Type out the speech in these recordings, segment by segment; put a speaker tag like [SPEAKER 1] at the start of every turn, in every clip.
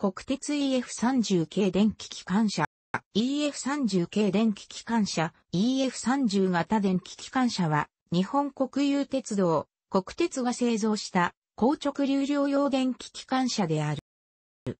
[SPEAKER 1] 国鉄 EF30 系電気機関車、EF30 系電気機関車、EF30 型電気機関車は、日本国有鉄道、国鉄が製造した高直流量用電気機関車である。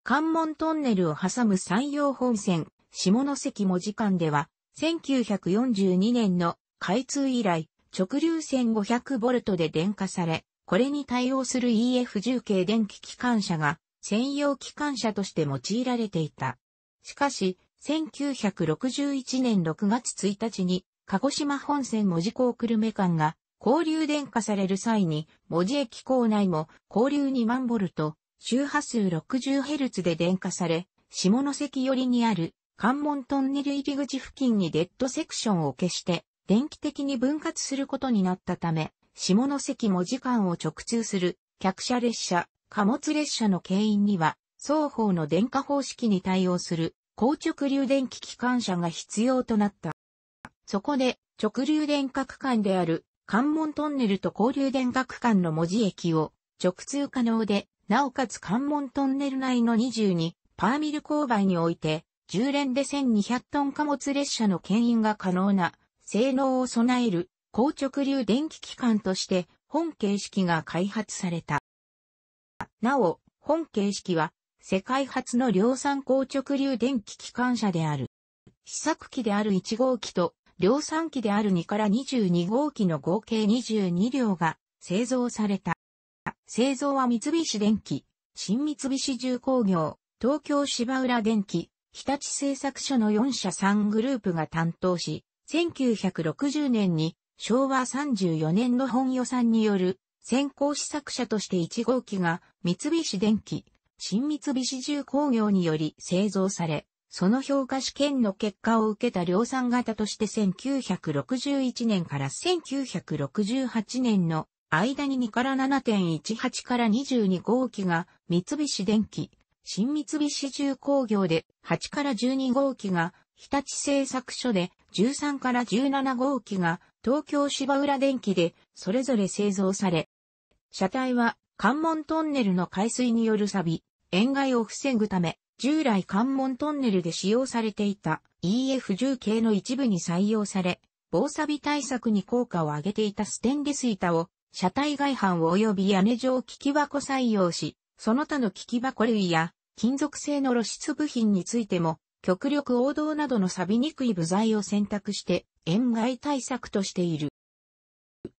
[SPEAKER 1] 関門トンネルを挟む山陽本線、下関文字間では、1942年の開通以来、直流線 500V で電化され、これに対応する EF10 系電気機関車が専用機関車として用いられていた。しかし、1961年6月1日に、鹿児島本線文字港久留米間が、交流電化される際に、文字駅構内も交流2万ボルト、周波数 60Hz で電化され、下関寄りにある関門トンネル入り口付近にデッドセクションを消して、電気的に分割することになったため、下関文字間を直通する客車列車貨物列車の牽引には、双方の電化方式に対応する、高直流電気機関車が必要となった。そこで、直流電化区間である、関門トンネルと交流電化区間の文字駅を直通可能で、なおかつ関門トンネル内の22パーミル勾配において、10連で1200トン貨物列車の牽引が可能な性能を備える高直流電気機関として本形式が開発された。なお、本形式は、世界初の量産高直流電気機関車である。試作機である1号機と、量産機である2から22号機の合計22両が製造された。製造は三菱電機、新三菱重工業、東京芝浦電機、日立製作所の4社3グループが担当し、1960年に昭和34年の本予算による先行試作車として1号機が三菱電機、新三菱重工業により製造され、その評価試験の結果を受けた量産型として1961年から1968年の間に2から7.18から22号機が三菱電機、新三菱重工業で8から12号機が日立製作所で13から17号機が東京芝浦電機でそれぞれ製造され、車体は関門トンネルの海水による錆、塩害を防ぐため、従来関門トンネルで使用されていた EF10 系の一部に採用され、防錆対策に効果を上げていたステンレス板を、車体外板及び屋根状機器箱採用し、その他の機器箱類や金属製の露出部品についても、極力王道などの錆びにくい部材を選択して、塩害対策としている。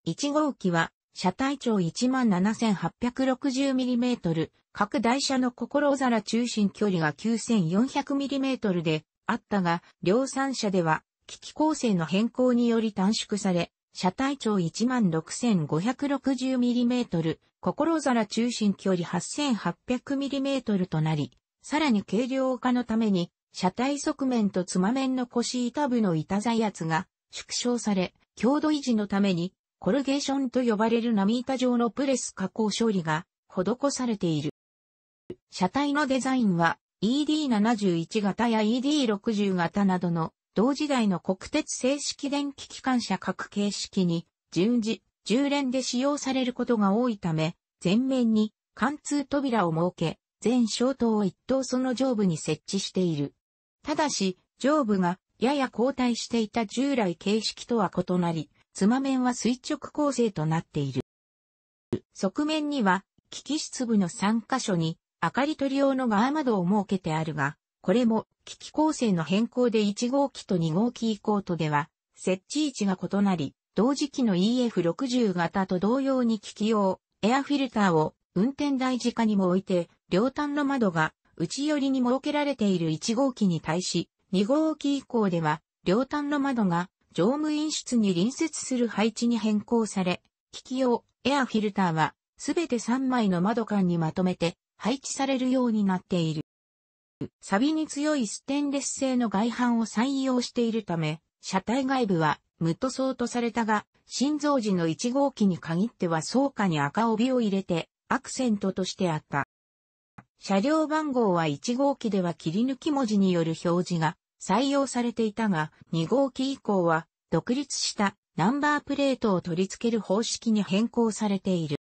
[SPEAKER 1] 1号機は車体長 17,860mm、各台車の心皿中心距離が 9,400mm であったが、量産車では、機器構成の変更により短縮され、車体長 16,560mm、心皿中心距離 8,800mm となり、さらに軽量化のために、車体側面とつま面の腰板部の板材圧が縮小され、強度維持のためにコルゲーションと呼ばれる波板状のプレス加工処理が施されている。車体のデザインは ED71 型や ED60 型などの同時代の国鉄正式電気機関車各形式に順次、従連で使用されることが多いため、前面に貫通扉を設け、全小灯を一等その上部に設置している。ただし、上部がやや後退していた従来形式とは異なり、妻面は垂直構成となっている。側面には、機器室部の3箇所に、明かり取り用のガー窓を設けてあるが、これも、機器構成の変更で1号機と2号機以降とでは、設置位置が異なり、同時期の EF60 型と同様に機器用、エアフィルターを運転台直にも置いて、両端の窓が内寄りに設けられている1号機に対し、2号機以降では、両端の窓が乗務員室に隣接する配置に変更され、機器用エアフィルターはすべて3枚の窓間にまとめて配置されるようになっている。サビに強いステンレス製の外板を採用しているため、車体外部は無塗装とされたが、心臓時の1号機に限っては倉下に赤帯を入れてアクセントとしてあった。車両番号は1号機では切り抜き文字による表示が採用されていたが、2号機以降は独立したナンバープレートを取り付ける方式に変更されている。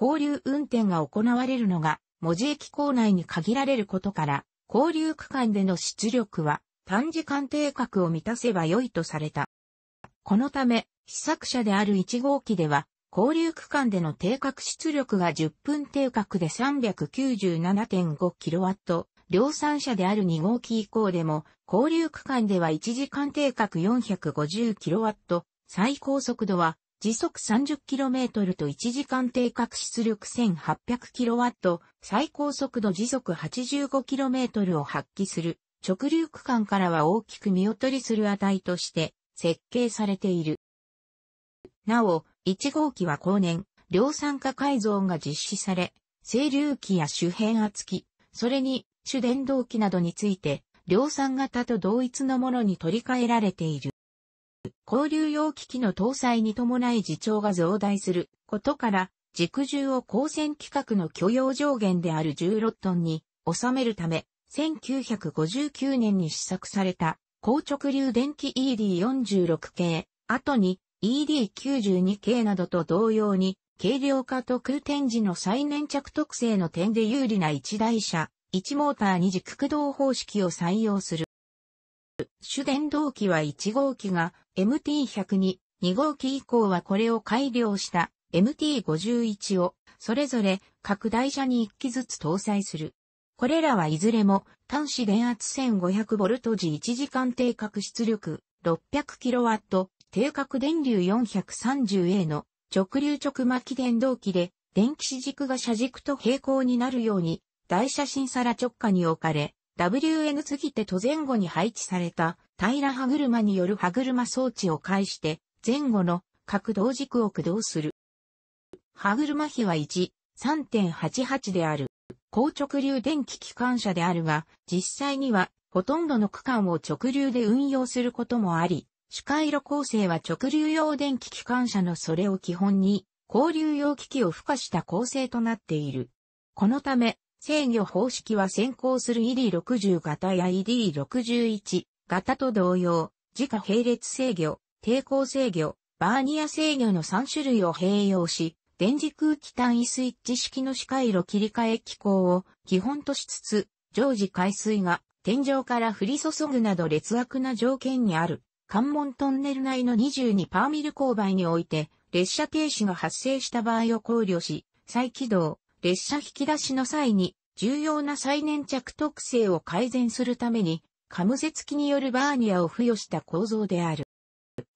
[SPEAKER 1] 交流運転が行われるのが、文字駅構内に限られることから、交流区間での出力は短時間定格を満たせば良いとされた。このため、試作車である1号機では、交流区間での定格出力が10分定格で 397.5kW 量産車である2号機以降でも、交流区間では1時間定格 450kW、最高速度は時速 30km と1時間定格出力 1800kW、最高速度時速 85km を発揮する直流区間からは大きく見劣りする値として設計されている。なお、1号機は後年、量産化改造が実施され、整流機や周辺圧機、それに主電動機などについて、量産型と同一のものに取り替えられている。交流用機器の搭載に伴い自重が増大することから、軸重を光線規格の許容上限である16トンに収めるため、1959年に試作された高直流電気 ED46 系、後に ED92 系などと同様に、軽量化と空転時の再粘着特性の点で有利な一台車1モーター2軸駆動方式を採用する。主電動機は1号機が MT102、2号機以降はこれを改良した MT51 をそれぞれ各台車に1機ずつ搭載する。これらはいずれも端子電圧 1500V 時1時間定格出力 600kW 定格電流 430A の直流直巻電動機で電気軸が車軸と平行になるように大写真皿直下に置かれ、WN 過ぎてと前後に配置された平歯車による歯車装置を介して前後の角度軸を駆動する。歯車比は1、3.88である。高直流電気機関車であるが、実際にはほとんどの区間を直流で運用することもあり、主回路構成は直流用電気機関車のそれを基本に、交流用機器を付加した構成となっている。このため、制御方式は先行する ED60 型や ED61 型と同様、自家並列制御、抵抗制御、バーニア制御の3種類を併用し、電磁空気単位スイッチ式の視回路切り替え機構を基本としつつ、常時海水が天井から降り注ぐなど劣悪な条件にある関門トンネル内の22パーミル勾配において列車停止が発生した場合を考慮し、再起動、列車引き出しの際に重要な再粘着特性を改善するために、カムゼ付きによるバーニアを付与した構造である。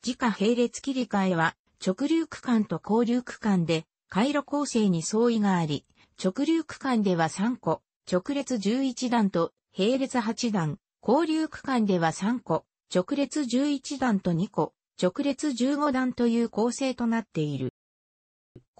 [SPEAKER 1] 自家並列切り替えは、直流区間と交流区間で、回路構成に相違があり、直流区間では3個、直列11段と並列8段、交流区間では3個、直列11段と2個、直列15段という構成となっている。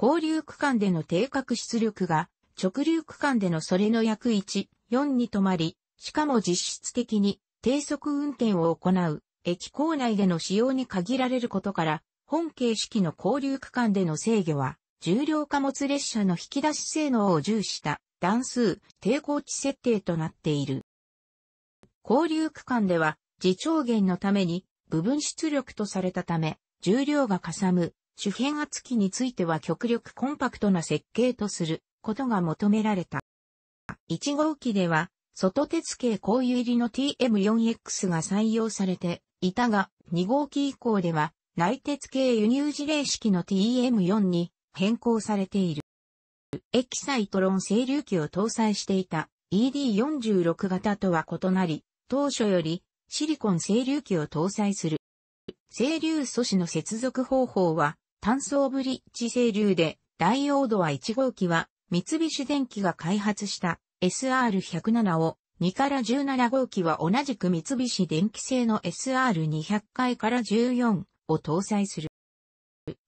[SPEAKER 1] 交流区間での定格出力が、直流区間でのそれの約1、4に止まり、しかも実質的に低速運転を行う、駅構内での使用に限られることから、本形式の交流区間での制御は、重量貨物列車の引き出し性能を重視した段数、抵抗値設定となっている。交流区間では、自長減のために部分出力とされたため、重量がかさむ主変圧器については極力コンパクトな設計とすることが求められた。1号機では、外鉄系交油入りの TM4X が採用されていたが、2号機以降では、内鉄系輸入事例式の TM4 に変更されている。エキサイトロン整流器を搭載していた ED46 型とは異なり、当初よりシリコン整流器を搭載する。整流素子の接続方法は単層ブリッジ清流で、ダイオードは1号機は、三菱電機が開発した SR107 を、2から17号機は同じく三菱電機製の SR200 回から14を搭載する。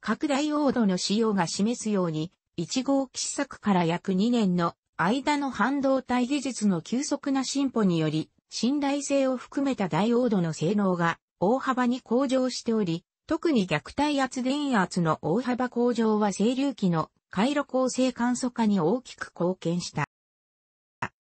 [SPEAKER 1] 各ダイオードの仕様が示すように、1号機試作から約2年の間の半導体技術の急速な進歩により、信頼性を含めたダイオードの性能が大幅に向上しており、特に逆体圧電圧の大幅向上は整流器の回路構成簡素化に大きく貢献した。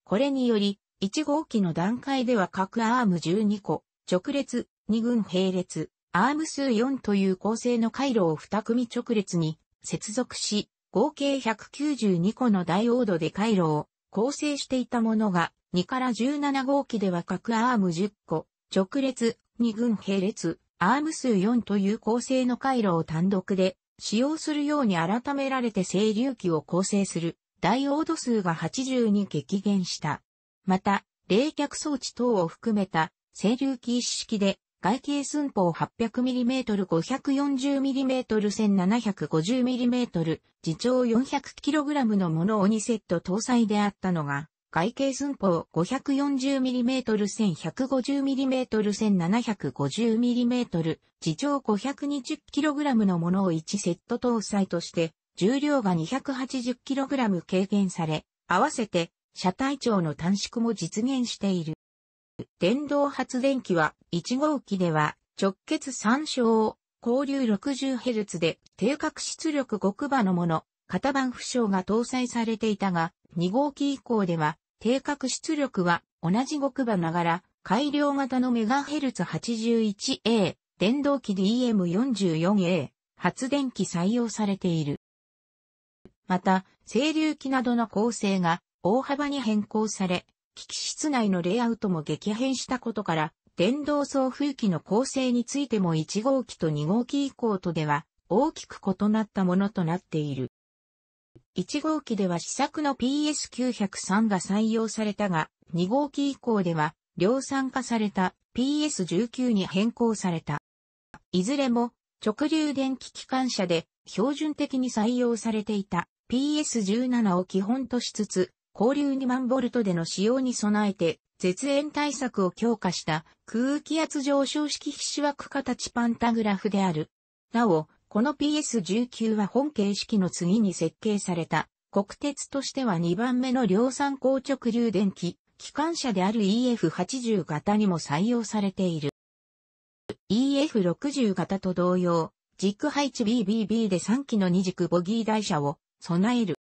[SPEAKER 1] これにより、1号機の段階では各アーム12個、直列、2軍並列、アーム数4という構成の回路を2組直列に接続し、合計192個のダイオードで回路を構成していたものが、2から17号機では各アーム10個、直列、2軍並列、アーム数4という構成の回路を単独で使用するように改められて整流器を構成するダイオード数が80に激減した。また、冷却装置等を含めた整流器一式で外径寸法 800mm540mm 1750mm 自長 400kg のものを2セット搭載であったのが、外形寸法 540mm1150mm1750mm 地重 520kg のものを1セット搭載として、重量が 280kg 軽減され、合わせて車体長の短縮も実現している。電動発電機は1号機では直結3小、交流 60Hz で低角出力極場のもの、型番不詳が搭載されていたが、2号機以降では、定格出力は同じ極場ながら改良型のメガヘルツ 81A、電動機 DM44A、発電機採用されている。また、整流機などの構成が大幅に変更され、機器室内のレイアウトも激変したことから、電動送風機の構成についても1号機と2号機以降とでは大きく異なったものとなっている。1号機では試作の PS903 が採用されたが、2号機以降では量産化された PS19 に変更された。いずれも直流電気機関車で標準的に採用されていた PS17 を基本としつつ、交流2万ボルトでの使用に備えて、絶縁対策を強化した空気圧上昇式皮脂枠形パンタグラフである。なお、この PS19 は本形式の次に設計された、国鉄としては2番目の量産硬直流電機、機関車である EF80 型にも採用されている。EF60 型と同様、軸配置 BBB で3機の2軸ボギー台車を備える。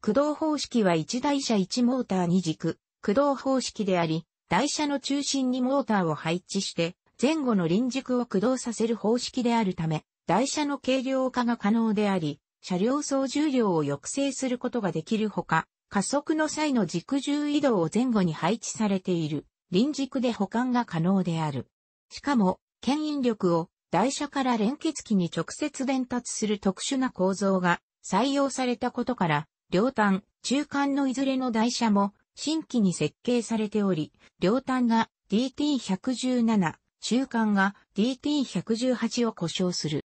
[SPEAKER 1] 駆動方式は1台車1モーター2軸、駆動方式であり、台車の中心にモーターを配置して、前後の輪軸を駆動させる方式であるため、台車の軽量化が可能であり、車両総重量を抑制することができるほか、加速の際の軸重移動を前後に配置されている、輪軸で保管が可能である。しかも、牽引力を台車から連結機に直接伝達する特殊な構造が採用されたことから、両端、中間のいずれの台車も新規に設計されており、両端が DT117、中間が DT118 を故障する。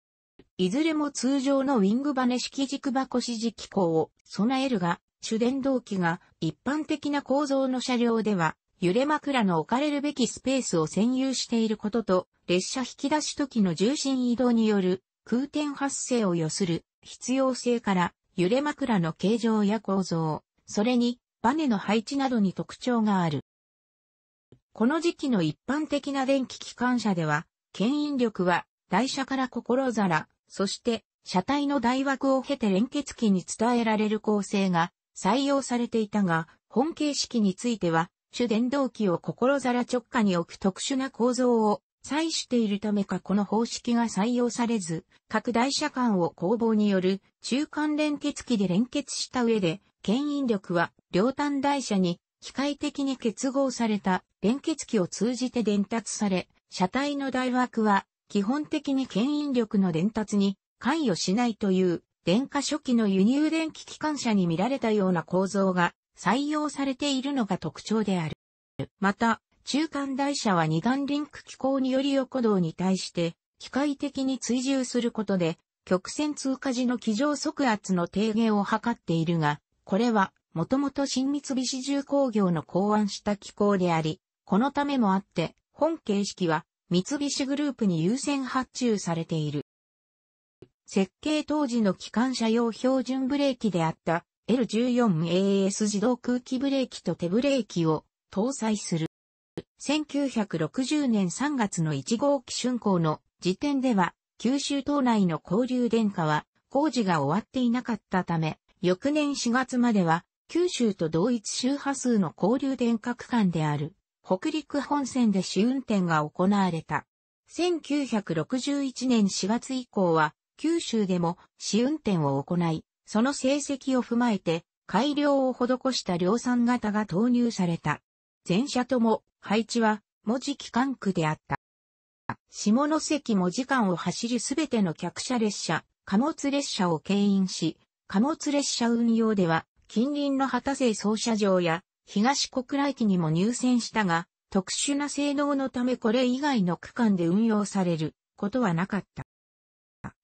[SPEAKER 1] いずれも通常のウィングバネ式軸箱支持機構を備えるが、主電動機が一般的な構造の車両では、揺れ枕の置かれるべきスペースを占有していることと、列車引き出し時の重心移動による空転発生を要する必要性から、揺れ枕の形状や構造、それにバネの配置などに特徴がある。この時期の一般的な電気機関車では、牽引力は台車から心皿、そして、車体の台枠を経て連結機に伝えられる構成が採用されていたが、本形式については、主電動機を心皿直下に置く特殊な構造を採しているためかこの方式が採用されず、各台車間を工房による中間連結機で連結した上で、牽引力は両端台車に機械的に結合された連結機を通じて伝達され、車体の台枠は基本的に牽引力の伝達に関与しないという電化初期の輸入電気機関車に見られたような構造が採用されているのが特徴である。また、中間台車は二段リンク機構により横道に対して機械的に追従することで曲線通過時の機上速圧の低減を図っているが、これはもともと新三菱重工業の考案した機構であり、このためもあって、本形式は三菱グループに優先発注されている。設計当時の機関車用標準ブレーキであった L14AS 自動空気ブレーキと手ブレーキを搭載する。1960年3月の1号機竣工の時点では九州島内の交流電化は工事が終わっていなかったため、翌年4月までは九州と同一周波数の交流電化区間である北陸本線で試運転が行われた。1961年4月以降は、九州でも試運転を行い、その成績を踏まえて、改良を施した量産型が投入された。全車とも配置は文字機関区であった。下関文字間を走るすべての客車列車、貨物列車を牽引し、貨物列車運用では近隣の旗瀬操車場や東小倉駅にも入線したが、特殊な性能のためこれ以外の区間で運用されることはなかった。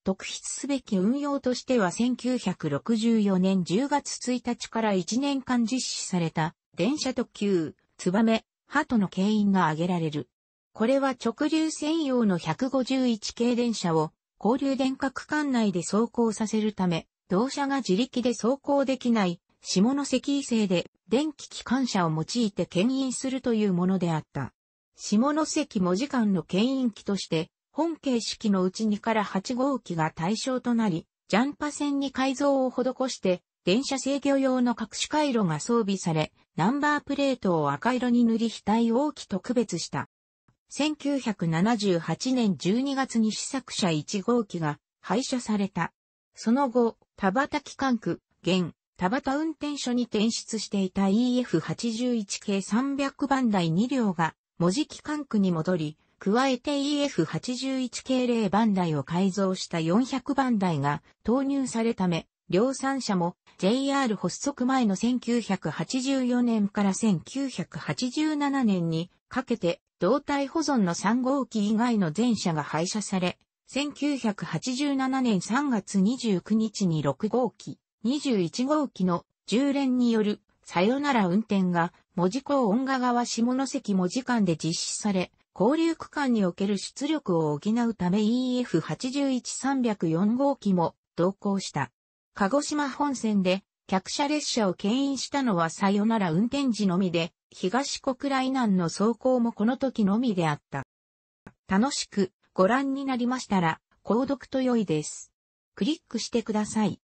[SPEAKER 1] 特筆すべき運用としては1964年10月1日から1年間実施された電車特急、ツバメ、鳩の牽引が挙げられる。これは直流専用の151系電車を交流電化区間内で走行させるため、同車が自力で走行できない下関異性で電気機関車を用いて牽引するというものであった。下関文字間の牽引機として、本形式のうち2から8号機が対象となり、ジャンパ線に改造を施して、電車制御用の隠し回路が装備され、ナンバープレートを赤色に塗り額を大きく区別した。1978年12月に試作車1号機が廃車された。その後、田畑機関区、現、田端運転所に転出していた EF81 系300番台2両が、文字機関区に戻り、加えて EF81 系0番台を改造した400番台が投入されため、量産車も JR 発足前の1984年から1987年にかけて胴体保存の3号機以外の全車が廃車され、1987年3月29日に6号機、21号機の1連によるさよなら運転が文字港音賀川下関文字間で実施され、交流区間における出力を補うため EF81304 号機も同行した。鹿児島本線で客車列車を牽引したのはさよなら運転時のみで、東小倉以南の走行もこの時のみであった。楽しくご覧になりましたら、購読と良いです。クリックしてください。